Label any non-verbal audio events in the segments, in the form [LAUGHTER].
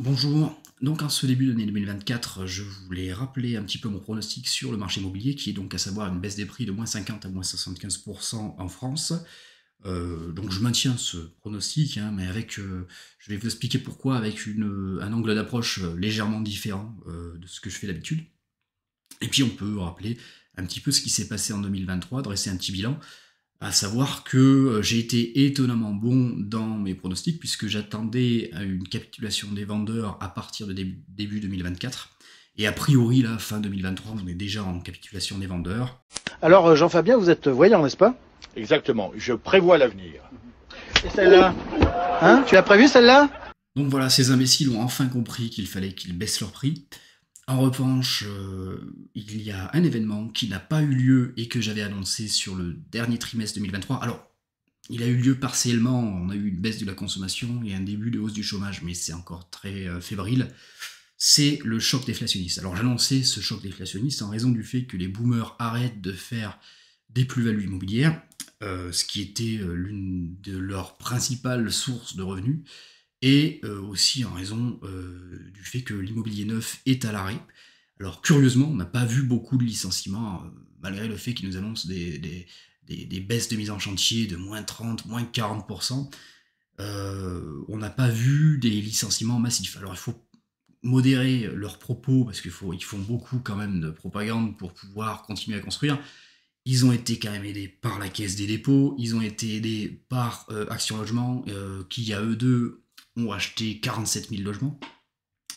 Bonjour. Donc en ce début d'année 2024, je voulais rappeler un petit peu mon pronostic sur le marché immobilier, qui est donc à savoir une baisse des prix de moins 50 à moins 75% en France. Euh, donc je maintiens ce pronostic, hein, mais avec, euh, je vais vous expliquer pourquoi avec un angle d'approche euh, légèrement différent de ce que je fais d'habitude. Et puis on peut rappeler un petit peu ce qui s'est passé en 2023, dresser un petit bilan à savoir que euh, j'ai été étonnamment bon dans mes pronostics puisque j'attendais euh, une capitulation des vendeurs à partir de début, 2024. Et a priori, là, fin 2023, on est déjà en capitulation des vendeurs. Alors, euh, Jean-Fabien, vous êtes voyant, n'est-ce pas Exactement, je prévois l'avenir. Et celle-là Hein Tu as prévu, celle-là Donc voilà, ces imbéciles ont enfin compris qu'il fallait qu'ils baissent leur prix. En revanche, euh, il y a un événement qui n'a pas eu lieu et que j'avais annoncé sur le dernier trimestre 2023. Alors, il a eu lieu partiellement, on a eu une baisse de la consommation et un début de hausse du chômage, mais c'est encore très euh, fébrile. C'est le choc déflationniste. Alors j'annonçais ce choc déflationniste en raison du fait que les boomers arrêtent de faire des plus-values immobilières, euh, ce qui était l'une de leurs principales sources de revenus et euh, aussi en raison euh, du fait que l'immobilier neuf est à l'arrêt. Alors curieusement, on n'a pas vu beaucoup de licenciements, euh, malgré le fait qu'ils nous annoncent des, des, des, baisses de mise en chantier de moins 30, moins 40%. on n'a pas vu des licenciements massifs. Alors il faut modérer leurs propos, parce qu'ils font beaucoup quand même de propagande pour pouvoir continuer à construire. Ils ont été quand même aidés par la Caisse des dépôts, ils ont été aidés par Action Logement, qui à eux deux ont acheté 47 000 logements.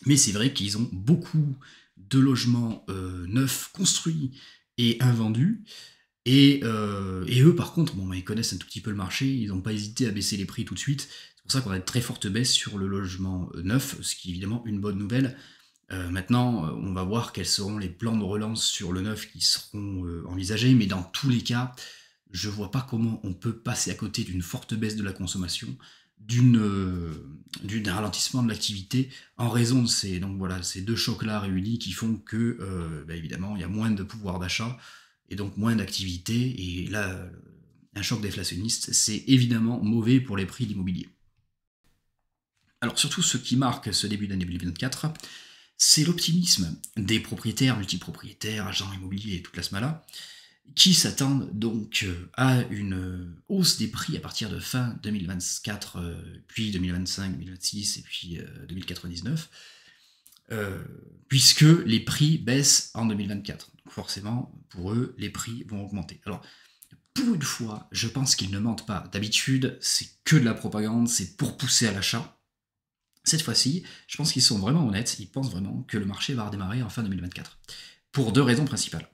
Mais c'est vrai qu'ils ont beaucoup de logements euh, neufs construits et invendus. Et, euh, eux, par contre, bon, bah, ils connaissent un tout petit peu le marché, ils n'ont pas hésité à baisser les prix tout de suite. C'est pour ça qu'on a une très forte baisse sur le logement euh, neuf, ce qui est évidemment une bonne nouvelle. maintenant, on va voir quels seront les plans de relance sur le neuf qui seront envisagés, mais dans tous les cas, je ne vois pas comment on peut passer à côté d'une forte baisse de la consommation euh, d'un ralentissement de l'activité en raison de ces, donc voilà, ces deux chocs-là réunis qui font que, euh, bah, évidemment, il y a moins de pouvoir d'achat et donc moins d'activité. Et là, euh, un choc déflationniste, c'est évidemment mauvais pour les prix de l'immobilier. Alors surtout, ce qui marque ce début d'année 2024, c'est l'optimisme des propriétaires, multipropriétaires, agents immobiliers et toute la smala, qui s'attendent donc euh, à une euh, hausse des prix à partir de fin 2024, euh, puis 2025, 2026 et puis 2099, puisque les prix baissent en 2024. Donc forcément, pour eux, les prix vont augmenter. Alors, pour une fois, je pense qu'ils ne mentent pas. D'habitude, c'est que de la propagande, c'est pour pousser à l'achat. Cette fois-ci, je pense qu'ils sont vraiment honnêtes, ils pensent vraiment que le marché va redémarrer en fin 2024. Pour deux raisons principales.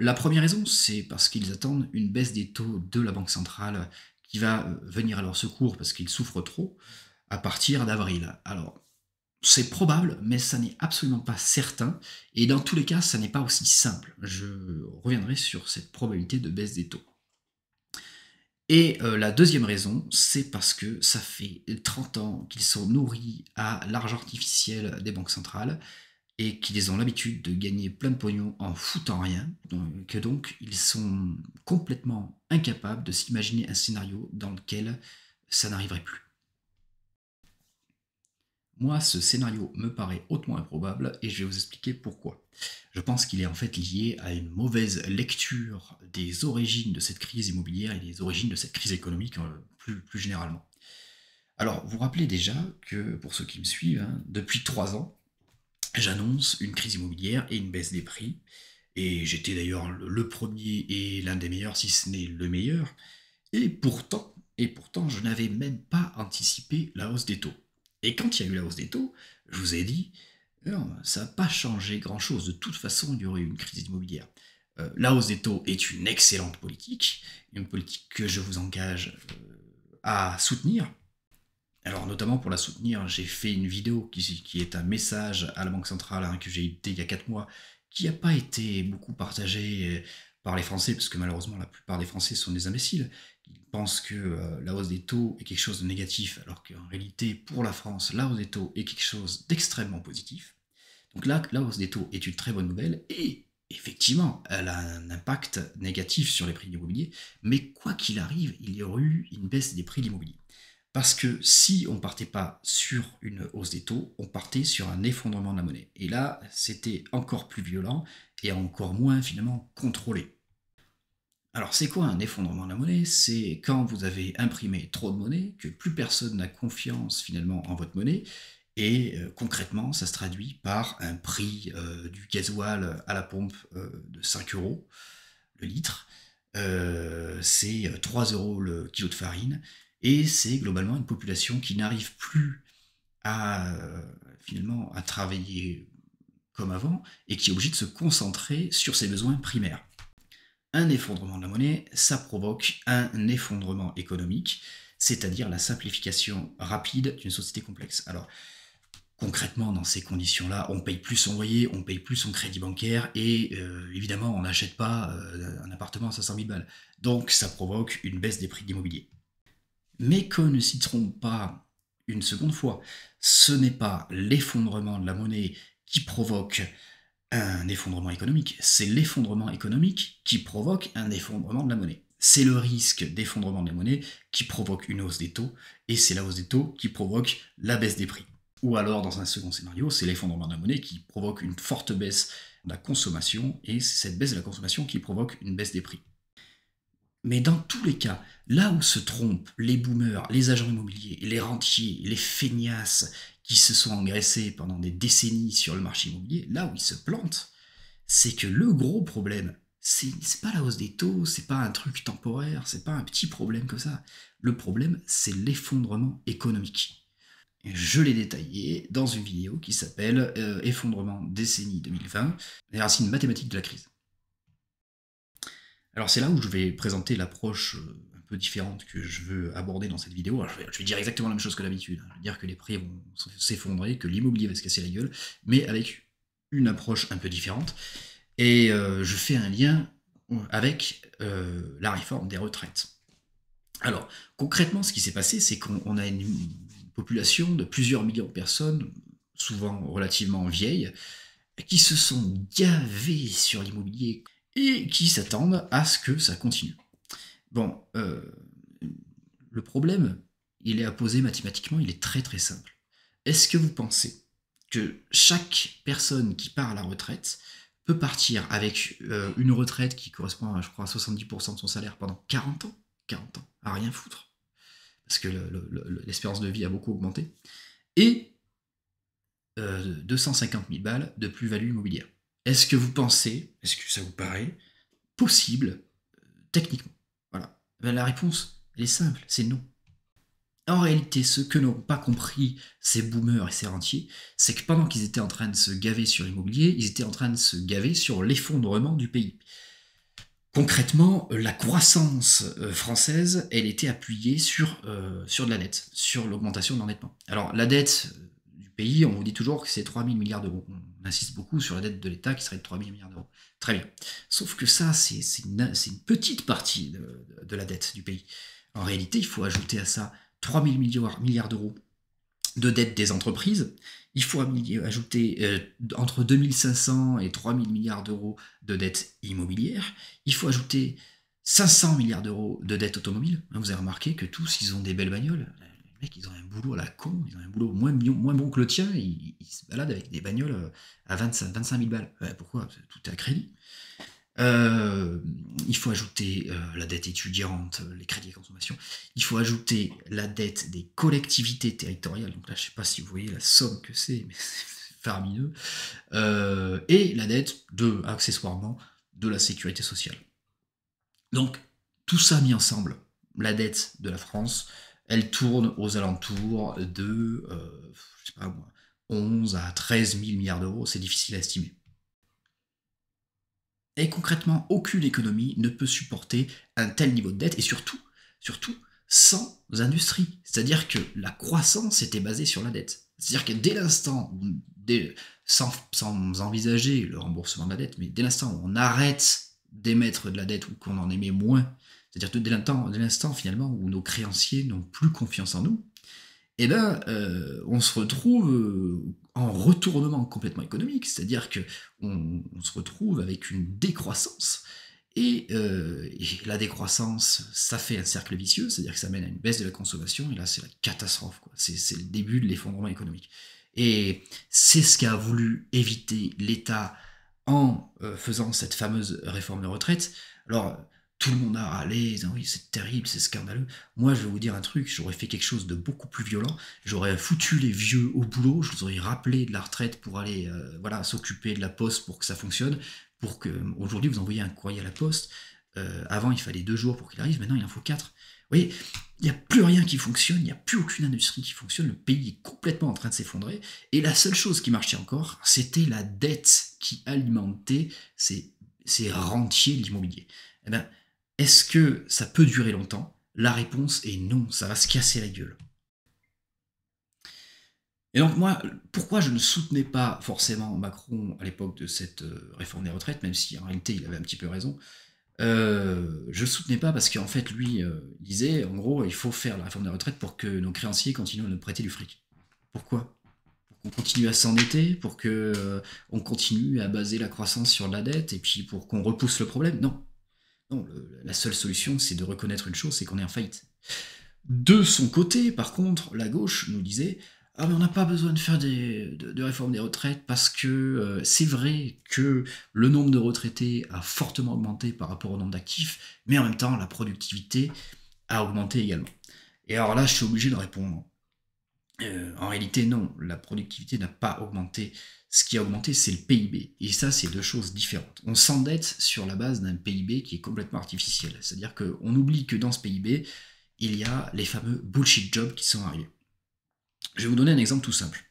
La première raison, c'est parce qu'ils attendent une baisse des taux de la Banque centrale qui va euh, venir à leur secours parce qu'ils souffrent trop à partir d'avril. Alors, c'est probable, mais ça n'est absolument pas certain. Et dans tous les cas, ça n'est pas aussi simple. Je reviendrai sur cette probabilité de baisse des taux. Et euh, la deuxième raison, c'est parce que ça fait 30 ans qu'ils sont nourris à l'argent artificiel des banques centrales et qu'ils ont l'habitude de gagner plein de pognon en foutant rien, que donc ils sont complètement incapables de s'imaginer un scénario dans lequel ça n'arriverait plus. Moi, ce scénario me paraît hautement improbable et je vais vous expliquer pourquoi. Je pense qu'il est en fait lié à une mauvaise lecture des origines de cette crise immobilière et des origines de cette crise économique euh, plus, généralement. Alors, vous rappelez déjà que, pour ceux qui me suivent, hein, depuis trois ans, j'annonce une crise immobilière et une baisse des prix. Et j'étais d'ailleurs le premier et l'un des meilleurs, si ce n'est le meilleur. Et pourtant, et pourtant, je n'avais même pas anticipé la hausse des taux. Et quand il y a eu la hausse des taux, je vous ai dit, euh, ça n'a pas changé grand-chose. De toute façon, il y aurait eu une crise immobilière. Euh, la hausse des taux est une excellente politique, une politique que je vous engage euh, à soutenir alors notamment pour la soutenir, j'ai fait une vidéo qui, est un message à la Banque Centrale hein, que j'ai édité il y a 4 mois, qui n'a pas été beaucoup partagé euh, par les Français, parce que malheureusement la plupart des Français sont des imbéciles. Ils pensent que euh, la hausse des taux est quelque chose de négatif, alors qu'en réalité, pour la France, la hausse des taux est quelque chose d'extrêmement positif. Donc là, la hausse des taux est une très bonne nouvelle, et effectivement, elle a un impact négatif sur les prix de l'immobilier, mais quoi qu'il arrive, il y aurait eu une baisse des prix de l'immobilier. Parce que si on partait pas sur une hausse des taux, on partait sur un effondrement de la monnaie. Et là, c'était encore plus violent et encore moins finalement contrôlé. Alors c'est quoi un effondrement de la monnaie C'est quand vous avez imprimé trop de monnaie, que plus personne n'a confiance finalement en votre monnaie, et euh, concrètement ça se traduit par un prix euh, du gasoil à la pompe euh, de 5 euros le litre, c'est 3 euros le kilo de farine, et c'est globalement une population qui n'arrive plus à euh, finalement à travailler comme avant et qui est obligée de se concentrer sur ses besoins primaires. Un effondrement de la monnaie, ça provoque un effondrement économique, c'est-à-dire la simplification rapide d'une société complexe. Alors, concrètement, dans ces conditions-là, on paye plus son loyer, on paye plus son crédit bancaire, et euh, évidemment, on n'achète pas euh, un appartement à 500 000 balles. Donc, ça provoque une baisse des prix de l'immobilier mais qu'on ne s'y trompe pas une seconde fois, ce n'est pas l'effondrement de la monnaie qui provoque un effondrement économique, c'est l'effondrement économique qui provoque un effondrement de la monnaie. C'est le risque d'effondrement de la monnaie qui provoque une hausse des taux, et c'est la hausse des taux qui provoque la baisse des prix. Ou alors, dans un second scénario, c'est l'effondrement de la monnaie qui provoque une forte baisse de la consommation, et c'est cette baisse de la consommation qui provoque une baisse des prix. Mais dans tous les cas, là où se trompent les boomers, les agents immobiliers, les rentiers, les feignasses qui se sont engraissés pendant des décennies sur le marché immobilier, là où ils se plantent, c'est que le gros problème, c'est pas la hausse des taux, c'est pas un truc temporaire, c'est pas un petit problème comme ça. Le problème, c'est l'effondrement économique. Je l'ai détaillé dans une vidéo qui s'appelle euh, Effondrement décennie 2020, les racines mathématiques de la crise. Alors c'est là où je vais présenter l'approche euh, un peu différente que je veux aborder dans cette vidéo. je, vais, dire exactement la même chose que d'habitude. Hein. Je vais dire que les prix vont s'effondrer, que l'immobilier va se casser la gueule, mais avec une approche un peu différente. Et euh, je fais un lien avec euh, la réforme des retraites. Alors concrètement, ce qui s'est passé, c'est qu'on a une population de plusieurs millions de personnes, souvent relativement vieilles, qui se sont gavées sur l'immobilier et qui s'attendent à ce que ça continue. Bon, euh, le problème, il est à poser mathématiquement, il est très très simple. Est-ce que vous pensez que chaque personne qui part à la retraite peut partir avec euh, une retraite qui correspond, à, je crois, à 70% de son salaire pendant 40 ans 40 ans, à rien foutre, parce que l'espérance de vie a beaucoup augmenté, et 250 euh, 000 balles de plus-value immobilière. Est-ce que vous pensez, est-ce que ça vous paraît possible euh, techniquement Voilà. Eh ben, la réponse, est simple, c'est non. En réalité, ce que n'ont pas compris ces boomers et ces rentiers, c'est que pendant qu'ils étaient en train de se gaver sur l'immobilier, ils étaient en train de se gaver sur l'effondrement du pays. Concrètement, la croissance euh, française, elle était appuyée sur, euh, sur de la dette, sur l'augmentation de l'endettement. Alors la dette, pays. On dit toujours que c'est 3 000 milliards d'euros. On insiste beaucoup sur la dette de l'État qui serait de 3 000 milliards d'euros. Très bien. Sauf que ça, c'est une, petite partie de, la dette du pays. En réalité, il faut ajouter à ça 3 000 milliards, d'euros de dette des entreprises. Il faut ajouter euh, entre entre 2500 et 3000 milliards d'euros de dette immobilière. Il faut ajouter 500 milliards d'euros de dette automobile. Vous avez remarqué que tous, ils ont des belles bagnoles. Mec, ils ont un boulot à la con, ils ont un boulot moins, moins bon que le tien, ils, se baladent avec des bagnoles euh, à 25, 000 balles. pourquoi Tout est à crédit. Euh, il faut ajouter euh, la dette étudiante, les crédits de consommation. Il faut ajouter la dette des collectivités territoriales. Donc là, je ne sais pas si vous voyez la somme que c'est, mais [LAUGHS] c'est farmineux. et la dette de, accessoirement, de la sécurité sociale. Donc, tout ça mis ensemble, la dette de la France, elle tourne aux alentours de 11 euh, à 13 000 milliards d'euros, c'est difficile à estimer. Et concrètement, aucune économie ne peut supporter un tel niveau de dette, et surtout, surtout sans industrie. C'est-à-dire que la croissance était basée sur la dette. C'est-à-dire que dès l'instant, sans, sans envisager le remboursement de la dette, mais dès l'instant où on arrête d'émettre de la dette ou qu'on en émet moins, c'est-à-dire dès l'instant, finalement où nos créanciers n'ont plus confiance en nous, eh ben, euh, on se retrouve euh, en retournement complètement économique, c'est-à-dire que on, se retrouve avec une décroissance. Euh, et, la décroissance, ça fait un cercle vicieux, c'est-à-dire que ça mène à une baisse de la consommation, et là c'est la catastrophe, c'est le début de l'effondrement économique. Et c'est ce qu'a voulu éviter l'État en faisant cette fameuse réforme de retraite. Alors, tout le monde a râlé, ah oui, c'est terrible, c'est scandaleux. Moi, je vais vous dire un truc, j'aurais fait quelque chose de beaucoup plus violent, j'aurais foutu les vieux au boulot, je les aurais rappelé de la retraite pour aller euh, voilà, s'occuper de la poste pour que ça fonctionne, pour que euh, aujourd'hui vous envoyez un courrier à la poste. Euh, avant, il fallait deux jours pour qu'il arrive, maintenant il en faut quatre. Vous voyez, il n'y a plus rien qui fonctionne, il n'y a plus aucune industrie qui fonctionne, le pays est complètement en train de s'effondrer, et la seule chose qui marchait encore, c'était la dette qui alimentait ces, ces rentiers de l'immobilier. Eh ben, est-ce que ça peut durer longtemps La réponse est non, ça va se casser la gueule. Et donc moi, pourquoi je ne soutenais pas forcément Macron à l'époque de cette euh, réforme des retraites, même si en réalité il avait un petit peu raison, euh, je ne soutenais pas parce qu'en fait lui euh, disait, en gros, il faut faire la réforme des retraites pour que nos créanciers continuent à nous prêter du fric. Pourquoi Pour qu'on continue à s'endetter, pour qu'on on continue à baser la croissance sur la dette, et puis pour qu'on repousse le problème Non, non, la seule solution, c'est de reconnaître une chose, c'est qu'on est en faillite. De son côté, par contre, la gauche nous disait ah mais on n'a pas besoin de faire des, de, réforme des retraites parce que euh, c'est vrai que le nombre de retraités a fortement augmenté par rapport au nombre d'actifs, mais en même temps la productivité a augmenté également. Et alors là, je suis obligé de répondre. Euh, en réalité, non, la productivité n'a pas augmenté ce qui a augmenté, c'est le PIB. Et ça, c'est deux choses différentes. On s'endette sur la base d'un PIB qui est complètement artificiel. C'est-à-dire qu'on oublie que dans ce PIB, il y a les fameux bullshit jobs qui sont arrivés. Je vais vous donner un exemple tout simple.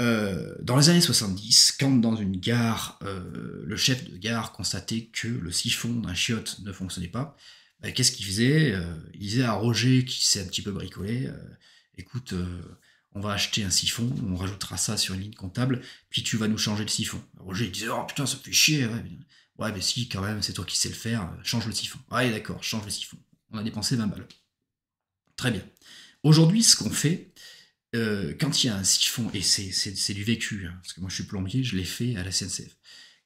Euh, dans les années 70, quand dans une gare, euh, le chef de gare constatait que le siphon d'un chiotte ne fonctionnait pas, bah, qu'est-ce qu'il faisait euh, Il disait à Roger, qui s'est un petit peu bricolé, écoute, on va acheter un siphon, on rajoutera ça sur une ligne comptable, puis tu vas nous changer le siphon. Roger disait, oh putain, ça fait chier. Ouais, mais, si, quand même, c'est toi qui sais le faire, euh, change le siphon. Ah, ouais, d'accord, change le siphon. On a dépensé 20 balles. Très bien. Aujourd'hui, ce qu'on fait, euh, quand il y a un siphon, et c'est du vécu, hein, parce que moi je suis plombier, je l'ai fait à la CNCF,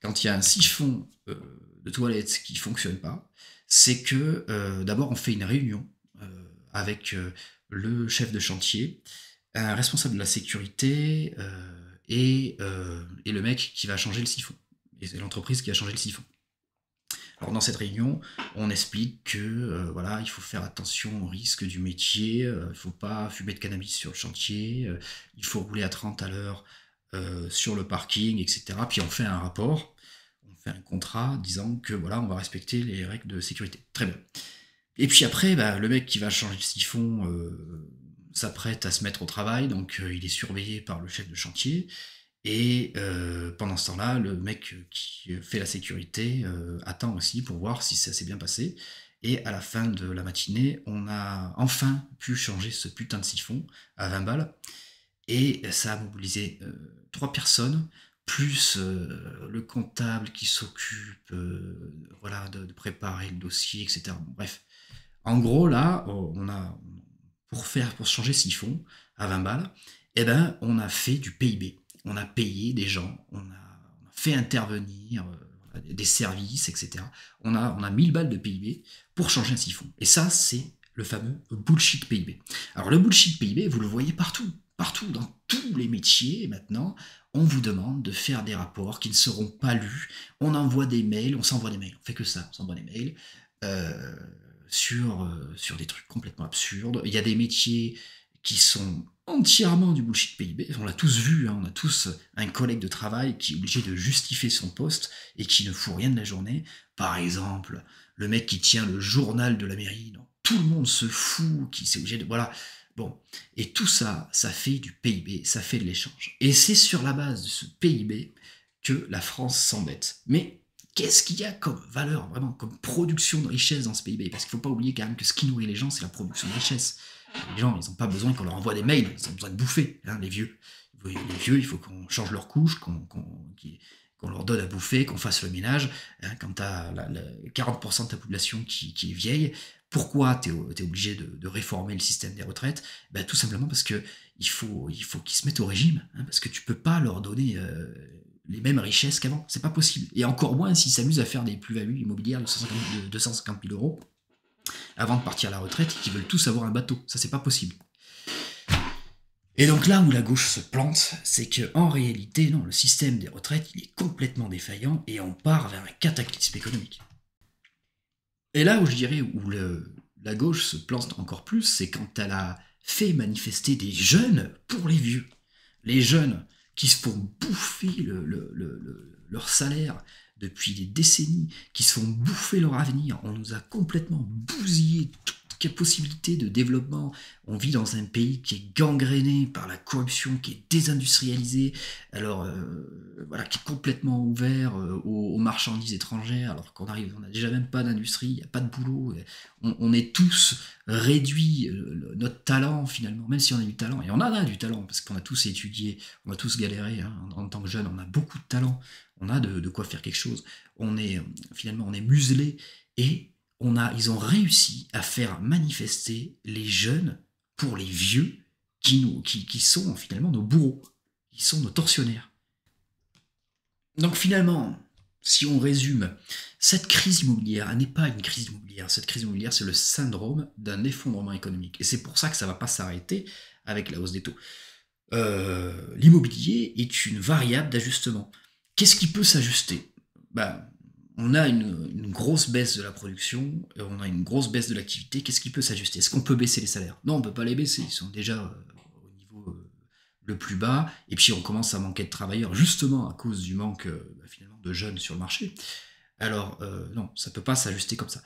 quand il y a un siphon euh, de toilette qui fonctionne pas, c'est que d'abord on fait une réunion avec le chef de chantier, un euh, responsable de la sécurité euh, et, euh, et, le mec qui va changer le siphon. Et c'est l'entreprise qui a changé le siphon. Alors dans cette réunion, on explique que voilà, il faut faire attention au risque du métier, il ne faut pas fumer de cannabis sur le chantier, il faut rouler à 30 à l'heure sur le parking, etc. Puis on fait un rapport, on fait un contrat disant que voilà, on va respecter les règles de sécurité. Très bien. Et puis après, bah, le mec qui va changer le siphon s'apprête à se mettre au travail, donc euh, il est surveillé par le chef de chantier. Et euh, pendant ce temps-là, le mec euh, qui fait la sécurité attend aussi pour voir si ça s'est bien passé. Et à la fin de la matinée, on a enfin pu changer ce putain de siphon à 20 balles. Et ça a mobilisé trois personnes, plus le comptable qui s'occupe voilà, de, préparer le dossier, etc. bref. En gros, là, on a, pour faire, pour changer siphon à 20 balles, eh ben, on a fait du PIB. On a payé des gens, on a, fait intervenir euh, des services, etc. On a, on a 1000 balles de PIB pour changer un siphon. Et ça, c'est le fameux bullshit PIB. Alors, le bullshit PIB, vous le voyez partout. Partout, dans tous les métiers, maintenant, on vous demande de faire des rapports qui ne seront pas lus. On envoie des mails, on s'envoie des mails. On fait que ça, on s'envoie des mails. Euh, sur, euh, sur des trucs complètement absurdes. Il y a des métiers qui sont entièrement du bullshit PIB. On l'a tous vu, hein, on a tous un collègue de travail qui est obligé de justifier son poste et qui ne fout rien de la journée. Par exemple, le mec qui tient le journal de la mairie, tout le monde se fout, qui s'est obligé de... Voilà. Bon, et tout ça, ça fait du PIB, ça fait de l'échange. Et c'est sur la base de ce PIB que la France s'embête. Mais qu'est-ce qu'il y a comme valeur, vraiment, comme production de richesse dans ce pays Parce qu'il ne faut pas oublier quand même que ce qui nourrit les gens, c'est la production de richesse. Les gens, ils n'ont pas besoin qu'on leur envoie des mails, ils ont besoin de bouffer, hein, les vieux. Les vieux, il faut qu'on change leur couche, qu'on leur donne à bouffer, qu'on fasse le ménage. Hein, quand tu as 40% de ta population qui, est vieille, pourquoi tu es, obligé de, réformer le système des retraites bah, Tout simplement parce qu'il faut, il faut qu'ils se mettent au régime, hein, parce que tu peux pas leur donner... Euh, les mêmes richesses qu'avant. C'est pas possible. Et encore moins s'ils s'amusent à faire des plus-values immobilières de 250, 000 euros avant de partir à la retraite et qu'ils veulent tous avoir un bateau. Ça, c'est pas possible. Et donc là où la gauche se plante, c'est que en réalité, non, le système des retraites, il est complètement défaillant et on part vers un cataclysme économique. Et là où je dirais où la gauche se plante encore plus, c'est quand elle a fait manifester des jeunes pour les vieux. Les jeunes qui se font bouffer leur salaire depuis des décennies, qui se font bouffer leur avenir. On nous a complètement bousillé possibilité de développement On vit dans un pays qui est gangréné par la corruption, qui est désindustrialisé, alors euh, voilà, qui est complètement ouvert euh, aux, marchandises étrangères, alors qu'on arrive, on n'a déjà même pas d'industrie, il n'y a pas de boulot, on, est tous réduits, euh, notre talent finalement, même si on a du talent, et on a du talent, parce qu'on a tous étudié, on a tous galéré, hein, en, tant que jeune, on a beaucoup de talent, on a de, de quoi faire quelque chose, on est finalement, on est muselé, et on a, ils ont réussi à faire manifester les jeunes pour les vieux qui, nous, qui, sont finalement nos bourreaux, qui sont nos tortionnaires. Donc finalement, si on résume, cette crise immobilière n'est pas une crise immobilière. Cette crise immobilière, c'est le syndrome d'un effondrement économique. Et c'est pour ça que ça ne va pas s'arrêter avec la hausse des taux. Euh, l'immobilier est une variable d'ajustement. Qu'est-ce qui peut s'ajuster ben, on a une, grosse baisse de la production, on a une grosse baisse de l'activité, qu'est-ce qui peut s'ajuster Est-ce qu'on peut baisser les salaires Non, on ne peut pas les baisser, ils sont déjà euh, au niveau euh, le plus bas, et puis on commence à manquer de travailleurs, justement à cause du manque euh, bah, finalement de jeunes sur le marché. Alors non, ça ne peut pas s'ajuster comme ça.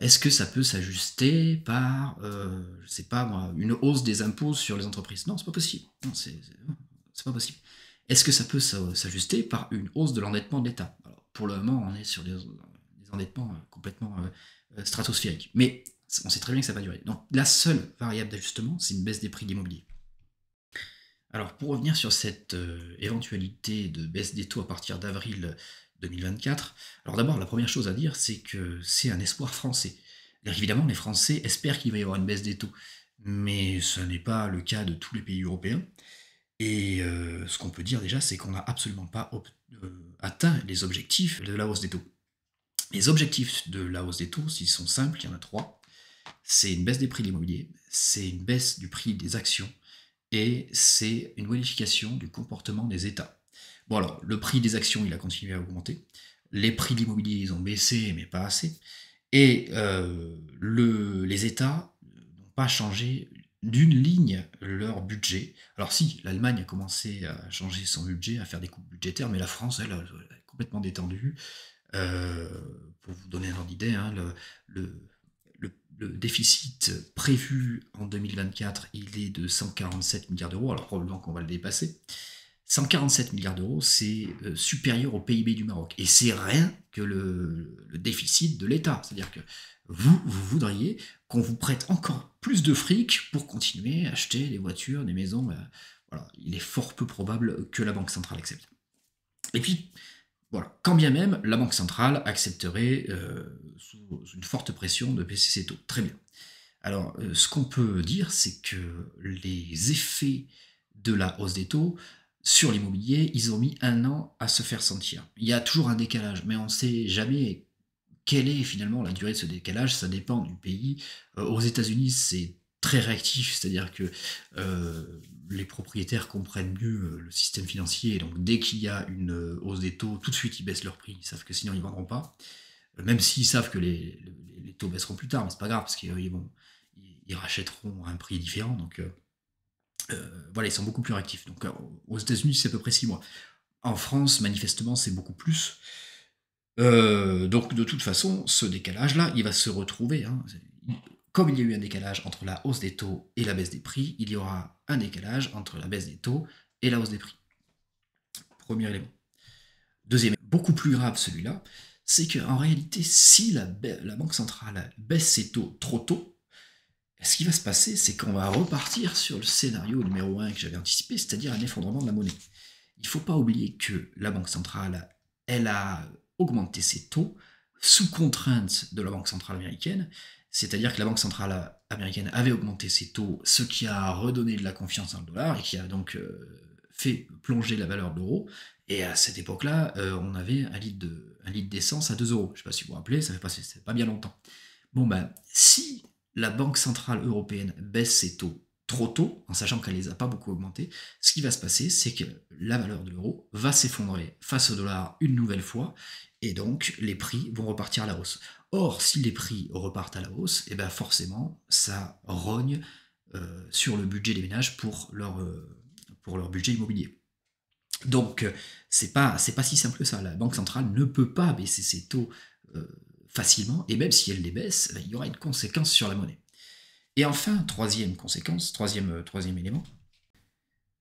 Est-ce que ça peut s'ajuster par, je sais pas une hausse des impôts sur les entreprises Non, c'est pas possible. Non, c'est pas possible. Est-ce que ça peut s'ajuster par une hausse de l'endettement de l'État pour le moment, on est sur des, endettements euh, complètement euh, euh, stratosphériques. Mais on sait très bien que ça va durer. Donc la seule variable d'ajustement, c'est une baisse des prix d'immobilier. Alors pour revenir sur cette éventualité de baisse des taux à partir d'avril 2024, alors d'abord la première chose à dire, c'est que c'est un espoir français. évidemment, les Français espèrent qu'il va y avoir une baisse des taux, mais ce n'est pas le cas de tous les pays européens. Et ce qu'on peut dire déjà, c'est qu'on n'a absolument pas euh, atteint les objectifs de la hausse des taux. Les objectifs de la hausse des taux, s'ils sont simples, il y en a trois. C'est une baisse des prix de l'immobilier, c'est une baisse du prix des actions et c'est une modification du comportement des États. Bon alors, le prix des actions, il a continué à augmenter. Les prix de l'immobilier, ils ont baissé, mais pas assez. Et euh, les États n'ont pas changé d'une ligne leur budget. Alors si, l'Allemagne a commencé à changer son budget, à faire des coupes budgétaires, mais la France, elle, est complètement détendue. Euh, pour vous donner un ordre d'idée, hein, le, déficit prévu en 2024, il est de 147 milliards d'euros, alors probablement qu'on va le dépasser. 147 milliards d'euros, c'est euh, supérieur au PIB du Maroc. Et c'est rien que le, déficit de l'État. C'est-à-dire que vous, vous voudriez qu'on vous prête encore plus de fric pour continuer à acheter des voitures, des maisons. Euh, il est fort peu probable que la Banque centrale accepte. Et puis, voilà, quand bien même, la Banque centrale accepterait euh, sous, une forte pression de baisser ses taux. Très bien. Alors, ce qu'on peut dire, c'est que les effets de la hausse des taux sur l'immobilier, ils ont mis un an à se faire sentir. Il y a toujours un décalage, mais on ne sait jamais quelle est finalement la durée de ce décalage. Ça dépend du pays. Euh, aux États-Unis, c'est très réactif, c'est-à-dire que euh, les propriétaires comprennent mieux euh, le système financier, donc dès qu'il y a une hausse des taux, tout de suite ils baissent leur prix, ils savent que sinon ils ne vendront pas, même s'ils savent que les, taux baisseront plus tard, mais c'est pas grave, parce qu'ils rachèteront à un prix différent, euh, voilà, ils sont beaucoup plus réactifs. Donc euh, aux États-Unis, c'est à peu près 6 mois. En France, manifestement, c'est beaucoup plus. Euh, donc de toute façon, ce décalage-là, il va se retrouver. Hein. comme il y a eu un décalage entre la hausse des taux et la baisse des prix, il y aura un décalage entre la baisse des taux et la hausse des prix. Premier élément. Deuxième, beaucoup plus grave celui-là, c'est qu'en réalité, si la, Banque centrale baisse ses taux trop tôt, ce qui va se passer, c'est qu'on va repartir sur le scénario numéro 1 que j'avais anticipé, c'est-à-dire un effondrement de la monnaie. Il ne faut pas oublier que la Banque centrale, elle a augmenté ses taux sous contrainte de la Banque centrale américaine, c'est-à-dire que la Banque centrale américaine avait augmenté ses taux, ce qui a redonné de la confiance dans le dollar et qui a donc euh, fait plonger la valeur de l'euro. Et à cette époque-là, euh, on avait un litre, d'essence à 2 euros. Je ne sais pas si vous vous rappelez, ça fait pas, pas bien longtemps. Bon, ben, si la Banque Centrale Européenne baisse ses taux trop tôt, en sachant qu'elle ne les a pas beaucoup augmentés, ce qui va se passer, c'est que la valeur de l'euro va s'effondrer face au dollar une nouvelle fois, et donc les prix vont repartir à la hausse. Or, si les prix repartent à la hausse, et eh bien forcément, ça rogne euh, sur le budget des ménages pour leur, euh, pour leur budget immobilier. Donc, euh, c'est pas, pas si simple que ça. La Banque centrale ne peut pas baisser ses taux facilement, et même si elle les baisse, ben, il y aura une conséquence sur la monnaie. Et enfin, troisième conséquence, troisième, euh, troisième élément,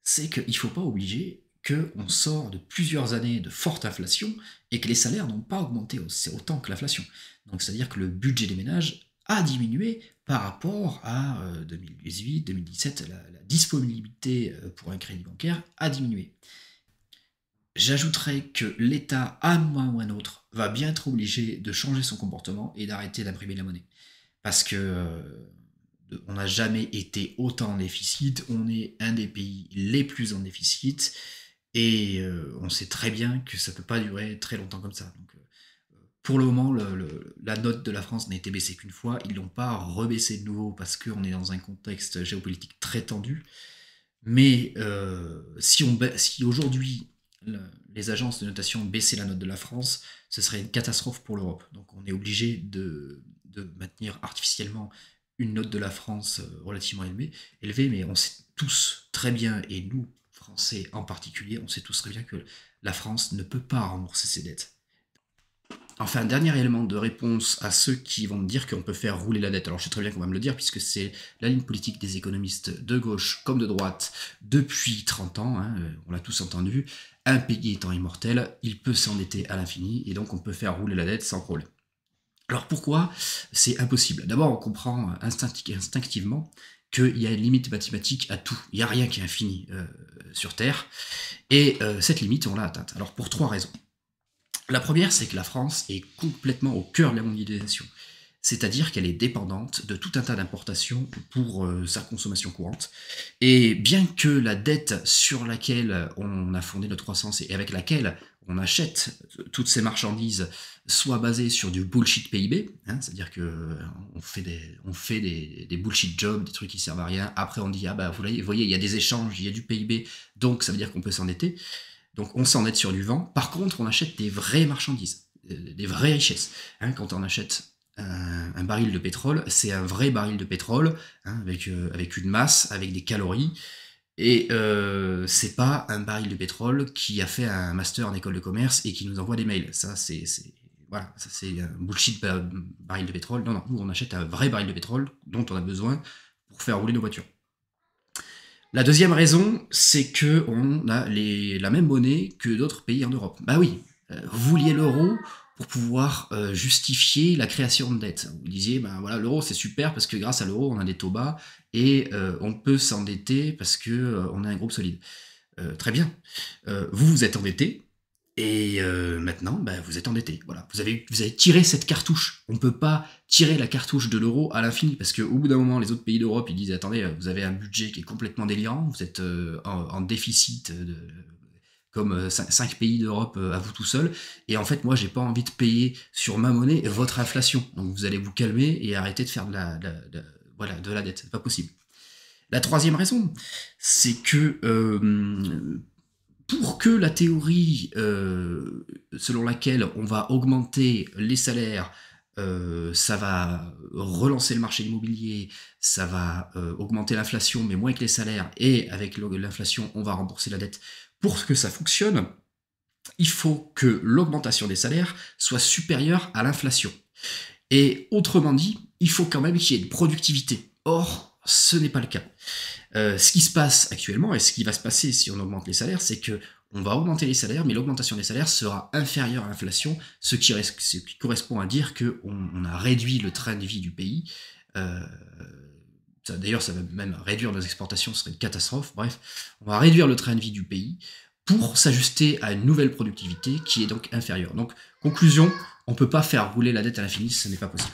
c'est qu'il ne faut pas obliger qu'on sort de plusieurs années de forte inflation et que les salaires n'ont pas augmenté autant que l'inflation. Donc c'est-à-dire que le budget des ménages a diminué par rapport à 2018, euh, 2017, la disponibilité euh, pour un crédit bancaire a diminué. J'ajouterais que l'État, à un moment ou à un autre, va bien être obligé de changer son comportement et d'arrêter d'imprimer la monnaie. Parce que euh, on n'a jamais été autant en déficit, on est un des pays les plus en déficit, et euh, on sait très bien que ça ne peut pas durer très longtemps comme ça. Donc, euh, pour le moment, la note de la France n'a été baissée qu'une fois, ils ne l'ont pas rebaissée de nouveau parce qu'on est dans un contexte géopolitique très tendu. Mais si, on, si aujourd'hui les agences de notation baisser la note de la France, ce serait une catastrophe pour l'Europe. Donc on est obligé de, maintenir artificiellement une note de la France euh, relativement élevée, mais on sait tous très bien, et nous, Français en particulier, on sait tous très bien que la France ne peut pas rembourser ses dettes. Enfin, dernier élément de réponse à ceux qui vont me dire qu'on peut faire rouler la dette. Alors je sais très bien qu'on va me le dire puisque c'est la ligne politique des économistes de gauche comme de droite depuis 30 ans, hein, euh, on l'a tous entendu. Un pays étant immortel, il peut s'endetter à l'infini et donc on peut faire rouler la dette sans problème. Alors pourquoi c'est impossible D'abord on comprend instinctivement qu'il y a une limite mathématique à tout. Il n'y a rien qui est infini euh, sur Terre. Et euh, cette limite, on l'a atteinte. Alors pour trois raisons. La première, c'est que la France est complètement au cœur de la mondialisation, c'est-à-dire qu'elle est dépendante de tout un tas d'importations pour euh, sa consommation courante. Et bien que la dette sur laquelle on a fondé notre croissance et avec laquelle on achète euh, toutes ces marchandises soit basée sur du bullshit PIB, hein, c'est-à-dire que euh, on fait, des, on fait des, bullshit jobs, des trucs qui servent à rien. Après, on dit ah bah vous voyez, il y a des échanges, il y a du PIB, donc ça veut dire qu'on peut s'endetter. Donc on s'en est sur du vent. Par contre, on achète des vraies marchandises, euh, des vraies richesses. Hein. quand on achète un, baril de pétrole, c'est un vrai baril de pétrole, hein, avec, euh, avec une masse, avec des calories. Et euh, c'est pas un baril de pétrole qui a fait un master en école de commerce et qui nous envoie des mails. Ça, c'est voilà, ça c'est un bullshit baril de pétrole. Non, non, nous on achète un vrai baril de pétrole dont on a besoin pour faire rouler nos voitures. La deuxième raison, c'est que on a la même monnaie que d'autres pays en Europe. Bah oui, euh, vous vouliez l'euro pour pouvoir euh, justifier la création de dettes. Vous disiez, ben voilà, l'euro c'est super parce que grâce à l'euro on a des taux bas et euh, on peut s'endetter parce que on a un groupe solide. très bien. vous vous êtes endetté, et euh, maintenant, bah, vous êtes endetté. Voilà. Vous, avez, tiré cette cartouche. On ne peut pas tirer la cartouche de l'euro à l'infini parce qu'au bout d'un moment, les autres pays d'Europe, ils disent attendez, euh, vous avez un budget qui est complètement délirant, vous êtes euh, en, déficit comme cinq pays d'Europe à vous tout seul. Et en fait, moi, j'ai pas envie de payer sur ma monnaie votre inflation. Donc vous allez vous calmer et arrêter de faire de la, de, voilà, dette. pas possible. La troisième raison, c'est que pour que la théorie euh, selon laquelle on va augmenter les salaires, euh, ça va relancer le marché immobilier, ça va euh, augmenter l'inflation, mais moins que les salaires, et avec l'inflation, on va rembourser la dette, pour que ça fonctionne, il faut que l'augmentation des salaires soit supérieure à l'inflation. Et autrement dit, il faut quand même qu'il y ait une productivité. Or, ce n'est pas le cas. Euh, ce qui se passe actuellement et ce qui va se passer si on augmente les salaires, c'est que on va augmenter les salaires, mais l'augmentation des salaires sera inférieure à l'inflation, ce qui, correspond à dire qu'on on a réduit le train de vie du pays. Euh, d'ailleurs, ça va même réduire nos exportations, ce serait une catastrophe. Bref, on va réduire le train de vie du pays pour s'ajuster à une nouvelle productivité qui est donc inférieure. Donc, conclusion, on ne peut pas faire rouler la dette à l'infini, ce n'est pas possible.